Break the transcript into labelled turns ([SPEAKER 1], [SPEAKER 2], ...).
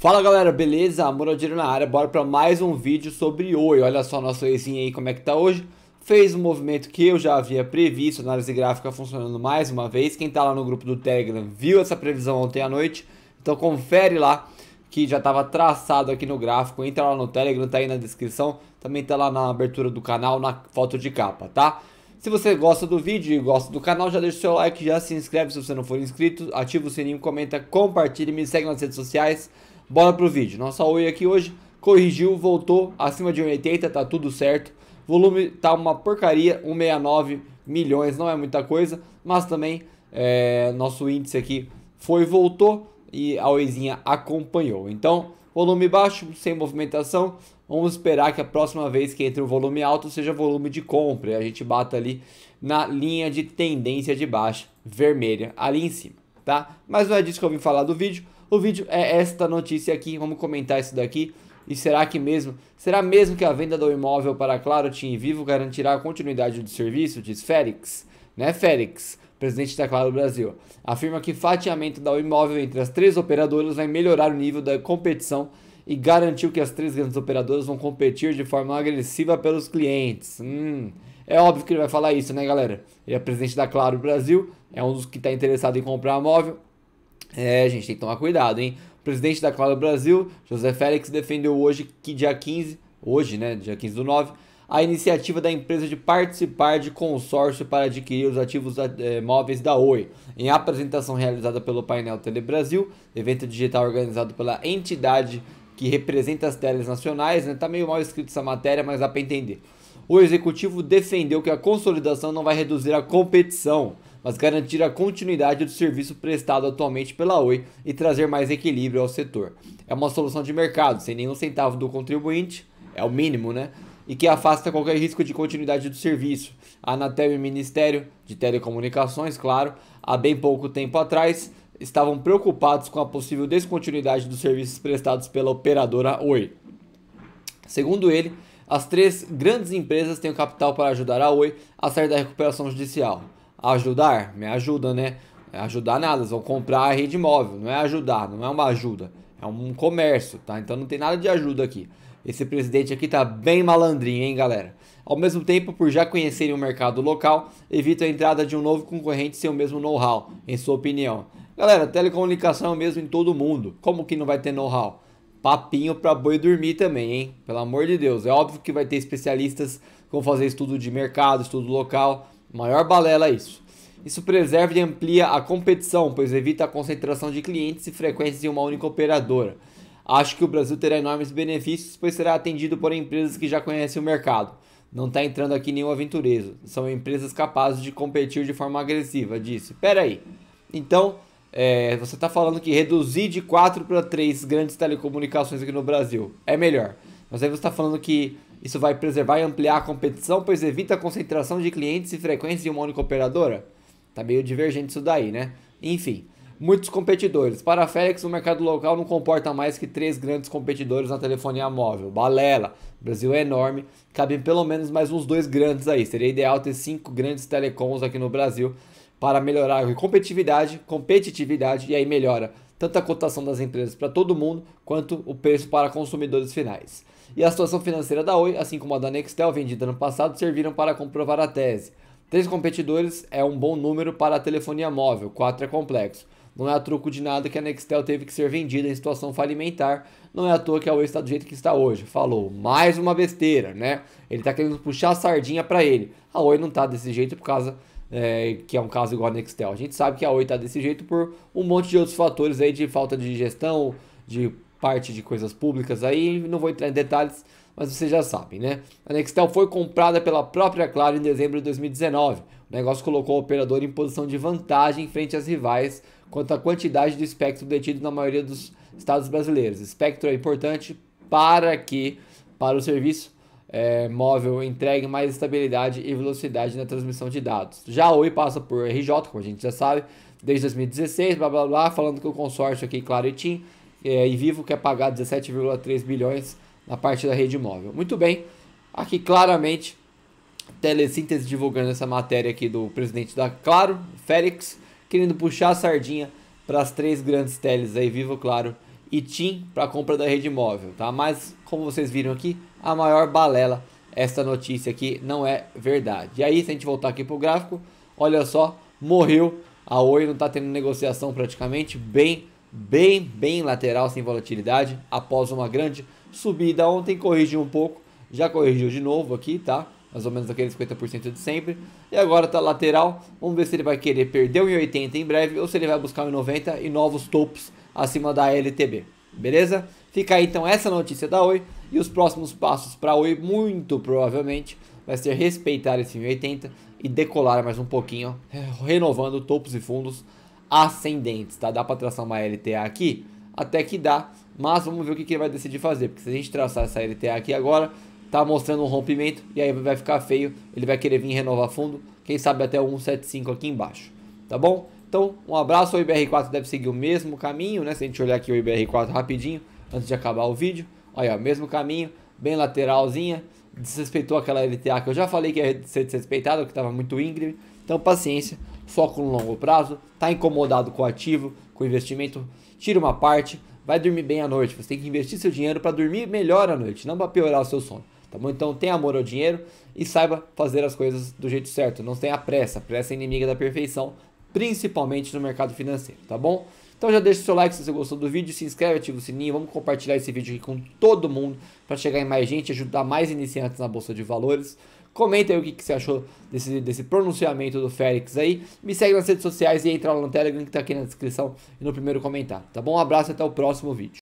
[SPEAKER 1] Fala galera, beleza? Muradiro na área, bora para mais um vídeo sobre Oi. Olha só nosso Oizinho aí como é que tá hoje. Fez um movimento que eu já havia previsto, análise gráfica funcionando mais uma vez. Quem tá lá no grupo do Telegram viu essa previsão ontem à noite, então confere lá que já estava traçado aqui no gráfico. Entra lá no Telegram, tá aí na descrição, também tá lá na abertura do canal, na foto de capa, tá? Se você gosta do vídeo e gosta do canal, já deixa o seu like, já se inscreve se você não for inscrito, ativa o sininho, comenta, compartilha, me segue nas redes sociais. Bora pro vídeo. Nossa Oi aqui hoje corrigiu, voltou acima de 1,80, tá tudo certo. Volume tá uma porcaria, 1,69 milhões, não é muita coisa, mas também é, nosso índice aqui foi, voltou e a oizinha acompanhou. Então, volume baixo, sem movimentação. Vamos esperar que a próxima vez que entre um volume alto seja volume de compra. E a gente bata ali na linha de tendência de baixa vermelha, ali em cima, tá? Mas não é disso que eu vim falar do vídeo. O vídeo é esta notícia aqui, vamos comentar isso daqui. E será que mesmo, será mesmo que a venda do imóvel para Claro, Tim e Vivo garantirá a continuidade do serviço? Diz Félix, né Félix, presidente da Claro Brasil. Afirma que fatiamento da imóvel entre as três operadoras vai melhorar o nível da competição e garantiu que as três grandes operadoras vão competir de forma agressiva pelos clientes. Hum, é óbvio que ele vai falar isso, né, galera? Ele é presidente da Claro Brasil, é um dos que está interessado em comprar imóvel. É, gente, tem que tomar cuidado, hein? O presidente da Claro Brasil, José Félix, defendeu hoje que dia 15, hoje, né, dia 15 do 9, a iniciativa da empresa de participar de consórcio para adquirir os ativos é, móveis da Oi. Em apresentação realizada pelo painel Telebrasil, evento digital organizado pela entidade que representa as teles nacionais, né? Tá meio mal escrito essa matéria, mas dá para entender. O executivo defendeu que a consolidação não vai reduzir a competição mas garantir a continuidade do serviço prestado atualmente pela Oi e trazer mais equilíbrio ao setor. É uma solução de mercado, sem nenhum centavo do contribuinte, é o mínimo, né? E que afasta qualquer risco de continuidade do serviço. A Anatel e o Ministério de Telecomunicações, claro, há bem pouco tempo atrás, estavam preocupados com a possível descontinuidade dos serviços prestados pela operadora Oi. Segundo ele, as três grandes empresas têm o capital para ajudar a Oi a sair da recuperação judicial ajudar? Me ajuda, né? É ajudar nada, eles vão comprar a rede móvel, não é ajudar, não é uma ajuda, é um comércio, tá? Então não tem nada de ajuda aqui. Esse presidente aqui tá bem malandrinho, hein, galera? Ao mesmo tempo, por já conhecerem o mercado local, evita a entrada de um novo concorrente sem o mesmo know-how, em sua opinião. Galera, telecomunicação é mesmo em todo mundo. Como que não vai ter know-how? Papinho pra boi dormir também, hein? Pelo amor de Deus. É óbvio que vai ter especialistas que vão fazer estudo de mercado, estudo local, Maior balela é isso. Isso preserva e amplia a competição, pois evita a concentração de clientes e frequências em uma única operadora. Acho que o Brasil terá enormes benefícios, pois será atendido por empresas que já conhecem o mercado. Não está entrando aqui nenhum aventureiro. São empresas capazes de competir de forma agressiva, disse. Peraí. Então, é, você está falando que reduzir de 4 para 3 grandes telecomunicações aqui no Brasil é melhor. Mas aí você está falando que isso vai preservar e ampliar a competição, pois evita a concentração de clientes e frequência em uma única operadora? Tá meio divergente isso daí, né? Enfim, muitos competidores. Para a Félix, o mercado local não comporta mais que três grandes competidores na telefonia móvel. Balela, o Brasil é enorme, cabem pelo menos mais uns dois grandes aí. Seria ideal ter cinco grandes telecoms aqui no Brasil para melhorar a competitividade, competitividade e aí melhora tanto a cotação das empresas para todo mundo quanto o preço para consumidores finais e a situação financeira da Oi, assim como a da Nextel vendida no passado, serviram para comprovar a tese. Três competidores é um bom número para a telefonia móvel, quatro é complexo. Não é a truco de nada que a Nextel teve que ser vendida em situação falimentar. Não é à toa que a Oi está do jeito que está hoje. Falou, mais uma besteira, né? Ele está querendo puxar a sardinha para ele. A Oi não está desse jeito por causa é, que é um caso igual a Nextel. A gente sabe que a Oi está desse jeito por um monte de outros fatores aí de falta de gestão, de parte de coisas públicas aí, não vou entrar em detalhes, mas vocês já sabem, né? A Nextel foi comprada pela própria Claro em dezembro de 2019. O negócio colocou o operador em posição de vantagem frente às rivais quanto à quantidade de espectro detido na maioria dos estados brasileiros. Espectro é importante para que para o serviço é, móvel entregue mais estabilidade e velocidade na transmissão de dados. Já a Oi passa por RJ, como a gente já sabe, desde 2016, blá blá blá, falando que o consórcio aqui, Claro e TIM, é, e Vivo quer pagar 17,3 bilhões na parte da rede móvel. Muito bem, aqui claramente Telesíntese divulgando essa matéria aqui do presidente da Claro, Félix, querendo puxar a sardinha para as três grandes teles aí, Vivo, Claro e TIM, para a compra da rede móvel, tá? Mas, como vocês viram aqui, a maior balela, essa notícia aqui não é verdade. E aí, se a gente voltar aqui para o gráfico, olha só, morreu, a Oi não está tendo negociação praticamente, bem bem, bem lateral, sem volatilidade, após uma grande subida ontem, corrigiu um pouco, já corrigiu de novo aqui, tá? Mais ou menos aquele 50% de sempre. E agora tá lateral, vamos ver se ele vai querer perder um 1,80 em breve ou se ele vai buscar um 1,90 e novos topos acima da LTB, beleza? Fica aí então essa notícia da Oi e os próximos passos para a Oi, muito provavelmente, vai ser respeitar esse 1,80 e decolar mais um pouquinho, renovando topos e fundos ascendentes, tá? Dá para traçar uma LTA aqui? Até que dá, mas vamos ver o que, ele vai decidir fazer, porque se a gente traçar essa LTA aqui agora, tá mostrando um rompimento e aí vai ficar feio, ele vai querer vir renovar fundo, quem sabe até o 175 aqui embaixo, tá bom? Então, um abraço, o IBR4 deve seguir o mesmo caminho, né? Se a gente olhar aqui o IBR4 rapidinho, antes de acabar o vídeo, olha, o mesmo caminho, bem lateralzinha, desrespeitou aquela LTA que eu já falei que ia ser desrespeitada, que estava muito íngreme, então paciência, foco no longo prazo, está incomodado com o ativo, com o investimento, tira uma parte, vai dormir bem à noite. Você tem que investir seu dinheiro para dormir melhor à noite, não para piorar o seu sono. Tá bom? Então tenha amor ao dinheiro e saiba fazer as coisas do jeito certo. Não tenha pressa. Pressa é inimiga da perfeição, principalmente no mercado financeiro, tá bom? Então já deixa o seu like se você gostou do vídeo, se inscreve, ativa o sininho, vamos compartilhar esse vídeo aqui com todo mundo para chegar em mais gente, ajudar mais iniciantes na bolsa de valores. Comenta aí o que, que, você achou desse, desse pronunciamento do Félix aí. Me segue nas redes sociais e entra lá no Telegram que está aqui na descrição e no primeiro comentário. Tá bom? Um abraço e até o próximo vídeo.